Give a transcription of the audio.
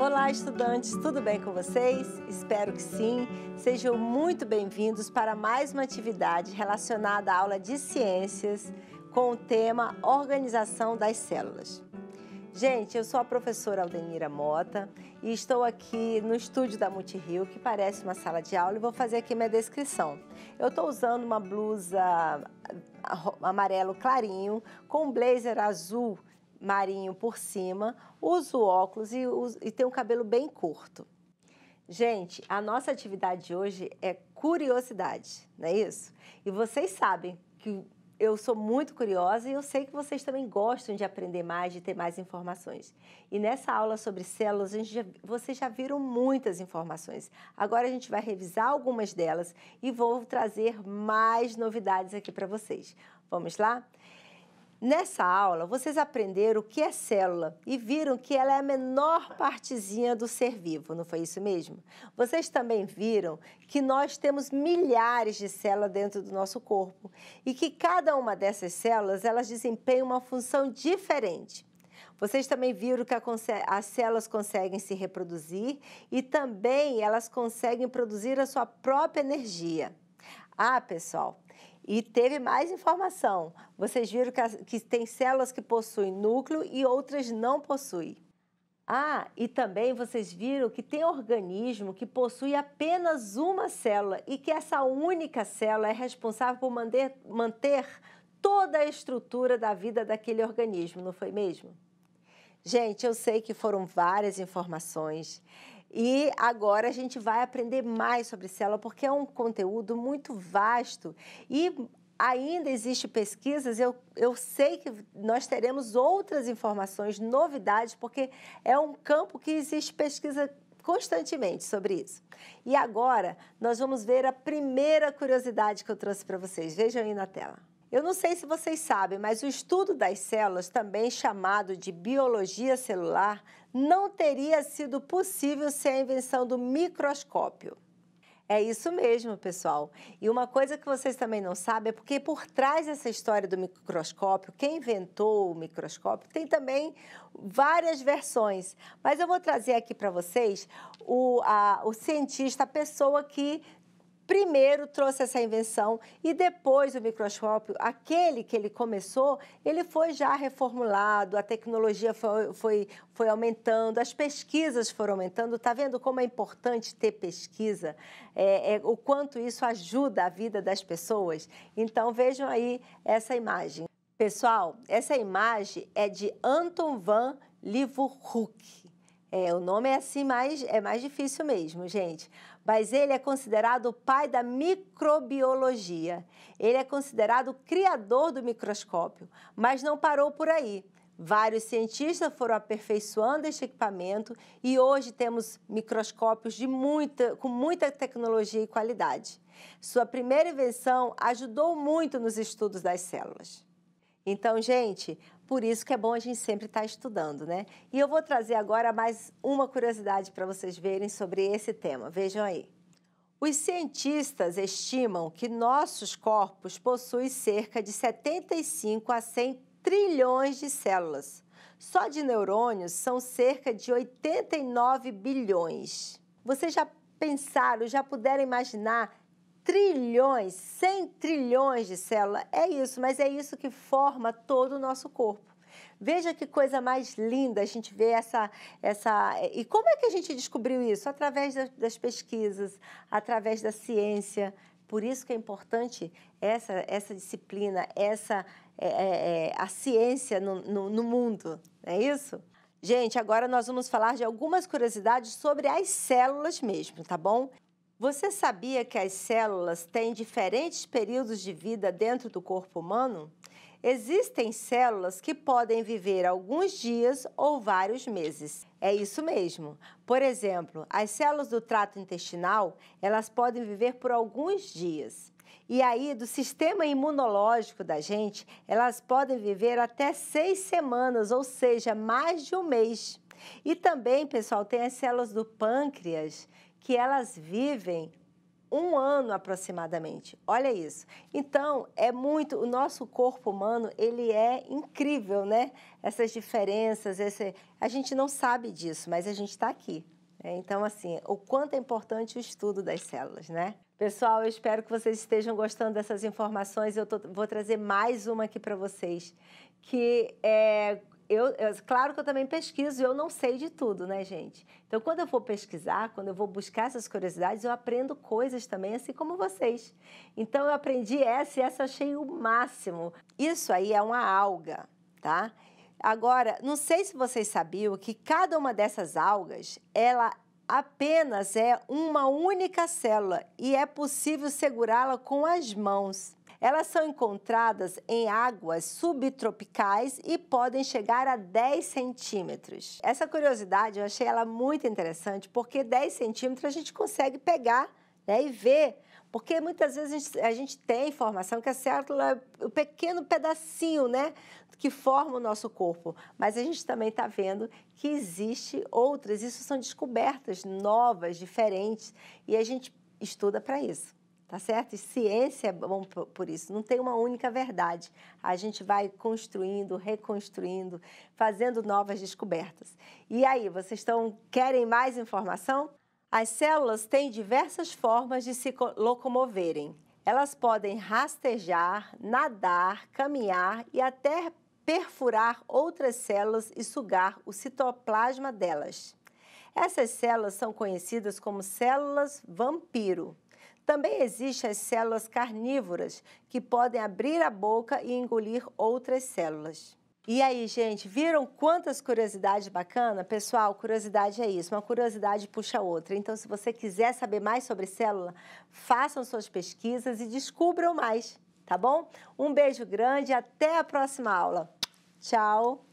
Olá, estudantes, tudo bem com vocês? Espero que sim. Sejam muito bem-vindos para mais uma atividade relacionada à aula de ciências com o tema Organização das Células. Gente, eu sou a professora Aldenira Mota e estou aqui no estúdio da Multirio, que parece uma sala de aula, e vou fazer aqui minha descrição. Eu estou usando uma blusa ah, amarelo clarinho com um blazer azul marinho por cima, uso óculos e, e tenho o cabelo bem curto. Gente, a nossa atividade de hoje é curiosidade, não é isso? E vocês sabem que eu sou muito curiosa e eu sei que vocês também gostam de aprender mais, de ter mais informações. E nessa aula sobre células, já, vocês já viram muitas informações. Agora a gente vai revisar algumas delas e vou trazer mais novidades aqui para vocês. Vamos lá? Nessa aula, vocês aprenderam o que é célula e viram que ela é a menor partezinha do ser vivo, não foi isso mesmo? Vocês também viram que nós temos milhares de células dentro do nosso corpo e que cada uma dessas células, elas desempenham uma função diferente. Vocês também viram que as células conseguem se reproduzir e também elas conseguem produzir a sua própria energia. Ah, pessoal, e teve mais informação. Vocês viram que, que tem células que possuem núcleo e outras não possuem. Ah, e também vocês viram que tem organismo que possui apenas uma célula e que essa única célula é responsável por manter, manter toda a estrutura da vida daquele organismo, não foi mesmo? Gente, eu sei que foram várias informações. E agora a gente vai aprender mais sobre célula, porque é um conteúdo muito vasto e ainda existe pesquisas, eu, eu sei que nós teremos outras informações, novidades, porque é um campo que existe pesquisa constantemente sobre isso. E agora nós vamos ver a primeira curiosidade que eu trouxe para vocês. Vejam aí na tela. Eu não sei se vocês sabem, mas o estudo das células, também chamado de biologia celular, não teria sido possível sem a invenção do microscópio. É isso mesmo, pessoal. E uma coisa que vocês também não sabem é porque por trás dessa história do microscópio, quem inventou o microscópio, tem também várias versões. Mas eu vou trazer aqui para vocês o, a, o cientista, a pessoa que primeiro trouxe essa invenção e depois o microscópio, aquele que ele começou, ele foi já reformulado, a tecnologia foi, foi, foi aumentando, as pesquisas foram aumentando. Está vendo como é importante ter pesquisa, é, é, o quanto isso ajuda a vida das pessoas? Então vejam aí essa imagem. Pessoal, essa imagem é de Anton van Leeuwenhoek. É, o nome é assim, mas é mais difícil mesmo, gente mas ele é considerado o pai da microbiologia. Ele é considerado o criador do microscópio, mas não parou por aí. Vários cientistas foram aperfeiçoando este equipamento e hoje temos microscópios de muita, com muita tecnologia e qualidade. Sua primeira invenção ajudou muito nos estudos das células. Então, gente, por isso que é bom a gente sempre estar tá estudando, né? E eu vou trazer agora mais uma curiosidade para vocês verem sobre esse tema. Vejam aí. Os cientistas estimam que nossos corpos possuem cerca de 75 a 100 trilhões de células. Só de neurônios são cerca de 89 bilhões. Vocês já pensaram, já puderam imaginar trilhões, 100 trilhões de células. É isso, mas é isso que forma todo o nosso corpo. Veja que coisa mais linda a gente vê essa. essa e como é que a gente descobriu isso? Através das pesquisas, através da ciência. Por isso que é importante essa, essa disciplina, essa é, é, é, a ciência no, no, no mundo, não é isso? Gente, agora nós vamos falar de algumas curiosidades sobre as células mesmo, tá bom? Você sabia que as células têm diferentes períodos de vida dentro do corpo humano? Existem células que podem viver alguns dias ou vários meses. É isso mesmo. Por exemplo, as células do trato intestinal, elas podem viver por alguns dias. E aí, do sistema imunológico da gente, elas podem viver até seis semanas, ou seja, mais de um mês. E também, pessoal, tem as células do pâncreas, que elas vivem um ano aproximadamente. Olha isso. Então, é muito, o nosso corpo humano, ele é incrível, né? Essas diferenças, esse, a gente não sabe disso, mas a gente está aqui. Né? Então, assim, o quanto é importante o estudo das células, né? Pessoal, eu espero que vocês estejam gostando dessas informações. Eu tô, vou trazer mais uma aqui para vocês, que é eu, eu, claro que eu também pesquiso, eu não sei de tudo, né, gente? Então, quando eu vou pesquisar, quando eu vou buscar essas curiosidades, eu aprendo coisas também, assim como vocês. Então, eu aprendi essa e essa eu achei o máximo. Isso aí é uma alga, tá? Agora, não sei se vocês sabiam que cada uma dessas algas, ela apenas é uma única célula e é possível segurá-la com as mãos. Elas são encontradas em águas subtropicais e podem chegar a 10 centímetros. Essa curiosidade eu achei ela muito interessante, porque 10 centímetros a gente consegue pegar né, e ver porque muitas vezes a gente, a gente, tem informação que a célula é o um pequeno pedacinho, né? Que forma o nosso corpo. Mas a gente também está vendo que existe outras, isso são descobertas novas, diferentes, e a gente estuda para isso tá certo? E ciência é bom por isso, não tem uma única verdade. A gente vai construindo, reconstruindo, fazendo novas descobertas. E aí, vocês estão querem mais informação? As células têm diversas formas de se locomoverem. Elas podem rastejar, nadar, caminhar e até perfurar outras células e sugar o citoplasma delas. Essas células são conhecidas como células vampiro. Também existem as células carnívoras, que podem abrir a boca e engolir outras células. E aí, gente, viram quantas curiosidades bacanas? Pessoal, curiosidade é isso, uma curiosidade puxa a outra. Então, se você quiser saber mais sobre célula, façam suas pesquisas e descubram mais, tá bom? Um beijo grande e até a próxima aula. Tchau!